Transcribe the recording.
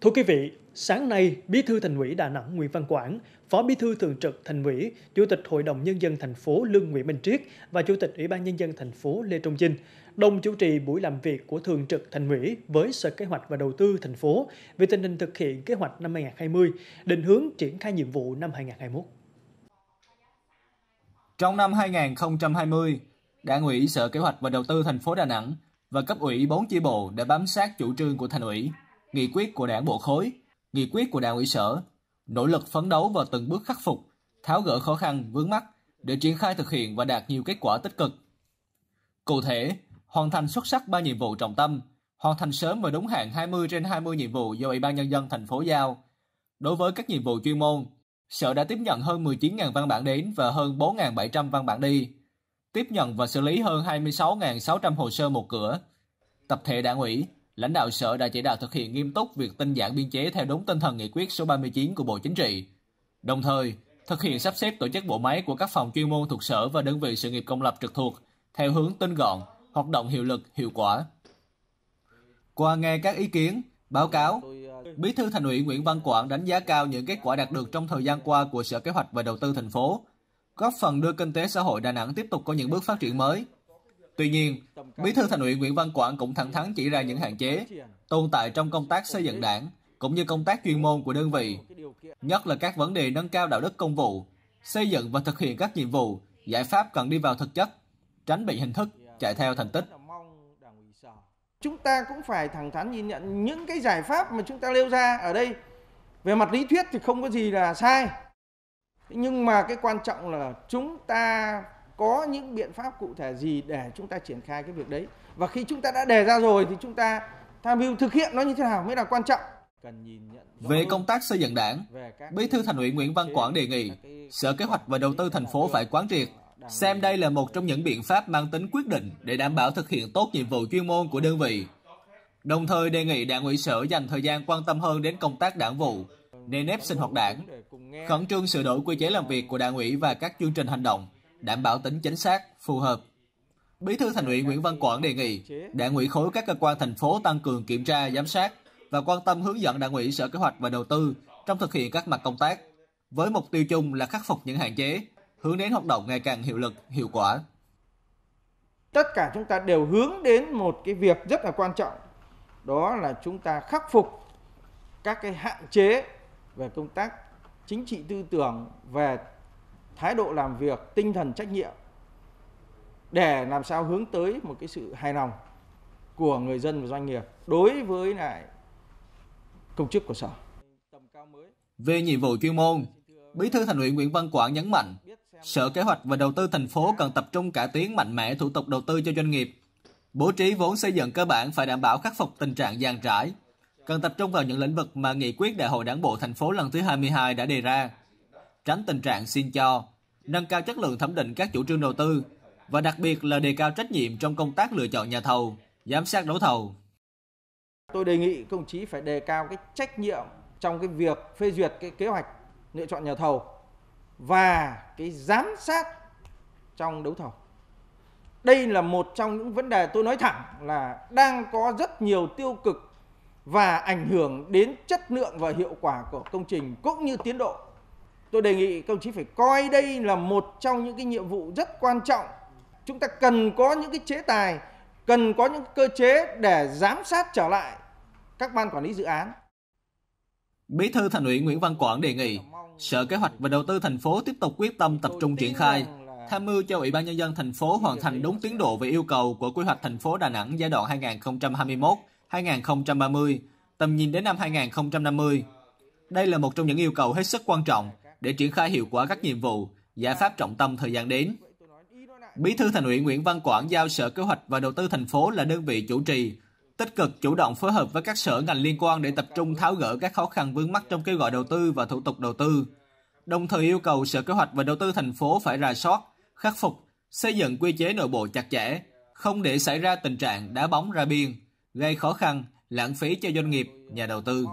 Thưa quý vị, sáng nay, Bí thư Thành ủy Đà Nẵng Nguyễn Văn Quảng, Phó Bí thư Thường trực Thành ủy, Chủ tịch Hội đồng nhân dân thành phố Lương Nguyễn Minh Triết và Chủ tịch Ủy ban nhân dân thành phố Lê Trung dinh đồng chủ trì buổi làm việc của Thường trực Thành ủy với Sở Kế hoạch và Đầu tư thành phố về tình hình thực hiện kế hoạch năm 2020, định hướng triển khai nhiệm vụ năm 2021. Trong năm 2020, Đảng ủy Sở Kế hoạch và Đầu tư thành phố Đà Nẵng và cấp ủy 4 chi bộ đã bám sát chủ trương của thành ủy, nghị quyết của đảng bộ khối, nghị quyết của đảng ủy sở, nỗ lực phấn đấu và từng bước khắc phục, tháo gỡ khó khăn, vướng mắt để triển khai thực hiện và đạt nhiều kết quả tích cực. Cụ thể, hoàn thành xuất sắc ba nhiệm vụ trọng tâm, hoàn thành sớm và đúng hạn 20 trên 20 nhiệm vụ do Ủy ban nhân dân thành phố giao. Đối với các nhiệm vụ chuyên môn, Sở đã tiếp nhận hơn 19.000 văn bản đến và hơn 4.700 văn bản đi, tiếp nhận và xử lý hơn 26.600 hồ sơ một cửa. Tập thể đảng ủy, Lãnh đạo sở đã chỉ đạo thực hiện nghiêm túc việc tinh giản biên chế theo đúng tinh thần nghị quyết số 39 của Bộ Chính trị. Đồng thời, thực hiện sắp xếp tổ chức bộ máy của các phòng chuyên môn thuộc sở và đơn vị sự nghiệp công lập trực thuộc theo hướng tinh gọn, hoạt động hiệu lực, hiệu quả. Qua nghe các ý kiến, báo cáo, Bí thư Thành ủy Nguyễn Văn Quảng đánh giá cao những kết quả đạt được trong thời gian qua của Sở Kế hoạch và Đầu tư thành phố, góp phần đưa kinh tế xã hội Đà Nẵng tiếp tục có những bước phát triển mới, Tuy nhiên, Bí thư Thành ủy Nguyễn Văn Quảng cũng thẳng thắn chỉ ra những hạn chế tồn tại trong công tác xây dựng đảng cũng như công tác chuyên môn của đơn vị, nhất là các vấn đề nâng cao đạo đức công vụ, xây dựng và thực hiện các nhiệm vụ, giải pháp cần đi vào thực chất, tránh bị hình thức chạy theo thành tích. Chúng ta cũng phải thẳng thắn nhìn nhận những cái giải pháp mà chúng ta nêu ra ở đây về mặt lý thuyết thì không có gì là sai. Nhưng mà cái quan trọng là chúng ta có những biện pháp cụ thể gì để chúng ta triển khai cái việc đấy và khi chúng ta đã đề ra rồi thì chúng ta tham mưu thực hiện nó như thế nào mới là quan trọng về công tác xây dựng đảng, Bí thư Thành ủy Nguyễn Văn Quảng đề nghị Sở Kế hoạch và Đầu tư thành phố phải quán triệt, xem đây là một trong những biện pháp mang tính quyết định để đảm bảo thực hiện tốt nhiệm vụ chuyên môn của đơn vị. Đồng thời đề nghị đảng ủy sở dành thời gian quan tâm hơn đến công tác đảng vụ, nề nếp sinh hoạt đảng, khẩn trương sửa đổi quy chế làm việc của đảng ủy và các chương trình hành động, đảm bảo tính chính xác, phù hợp. Bí thư Thành ủy Nguyễn Văn Quảng đề nghị Đảng ủy khối các cơ quan thành phố tăng cường kiểm tra, giám sát và quan tâm hướng dẫn Đảng ủy Sở Kế hoạch và Đầu tư trong thực hiện các mặt công tác với mục tiêu chung là khắc phục những hạn chế, hướng đến hoạt động ngày càng hiệu lực, hiệu quả. Tất cả chúng ta đều hướng đến một cái việc rất là quan trọng, đó là chúng ta khắc phục các cái hạn chế về công tác chính trị tư tưởng về thái độ làm việc, tinh thần trách nhiệm để làm sao hướng tới một cái sự hài lòng của người dân và doanh nghiệp đối với lại công chức của sở. Về nhiệm vụ chuyên môn, Bí thư Thành ủy Nguyễn Văn Quảng nhấn mạnh, Sở Kế hoạch và Đầu tư thành phố cần tập trung cải tiến mạnh mẽ thủ tục đầu tư cho doanh nghiệp. Bố trí vốn xây dựng cơ bản phải đảm bảo khắc phục tình trạng giàn trải, cần tập trung vào những lĩnh vực mà nghị quyết Đại hội Đảng bộ thành phố lần thứ 22 đã đề ra tránh tình trạng xin cho, nâng cao chất lượng thẩm định các chủ trương đầu tư và đặc biệt là đề cao trách nhiệm trong công tác lựa chọn nhà thầu, giám sát đấu thầu. Tôi đề nghị công chí phải đề cao cái trách nhiệm trong cái việc phê duyệt cái kế hoạch lựa chọn nhà thầu và cái giám sát trong đấu thầu. Đây là một trong những vấn đề tôi nói thẳng là đang có rất nhiều tiêu cực và ảnh hưởng đến chất lượng và hiệu quả của công trình cũng như tiến độ tôi đề nghị các ông chí phải coi đây là một trong những cái nhiệm vụ rất quan trọng chúng ta cần có những cái chế tài cần có những cơ chế để giám sát trở lại các ban quản lý dự án Bí thư Thành ủy Nguyễn Văn Quảng đề nghị Sở Kế hoạch và Đầu tư thành phố tiếp tục quyết tâm tập trung triển khai, tham mưu cho Ủy ban nhân dân thành phố hoàn thành đúng tiến độ về yêu cầu của quy hoạch thành phố Đà Nẵng giai đoạn 2021-2030, tầm nhìn đến năm 2050. Đây là một trong những yêu cầu hết sức quan trọng để triển khai hiệu quả các nhiệm vụ, giải pháp trọng tâm thời gian đến. Bí thư Thành ủy Nguyễn Văn Quảng giao Sở Kế hoạch và Đầu tư thành phố là đơn vị chủ trì, tích cực chủ động phối hợp với các sở ngành liên quan để tập trung tháo gỡ các khó khăn vướng mắt trong kêu gọi đầu tư và thủ tục đầu tư. Đồng thời yêu cầu Sở Kế hoạch và Đầu tư thành phố phải rà soát, khắc phục, xây dựng quy chế nội bộ chặt chẽ, không để xảy ra tình trạng đá bóng ra biên, gây khó khăn, lãng phí cho doanh nghiệp, nhà đầu tư.